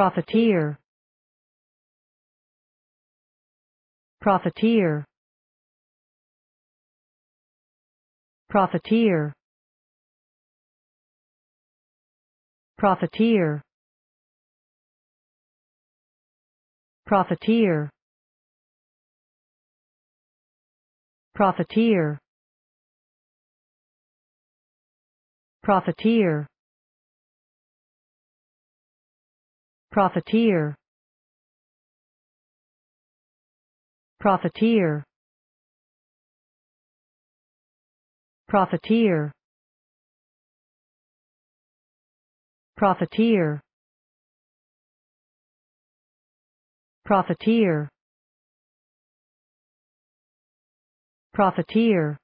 profiteer profiteer profiteer profiteer profiteer profiteer profiteer profiteer profiteer profiteer profiteer profiteer profiteer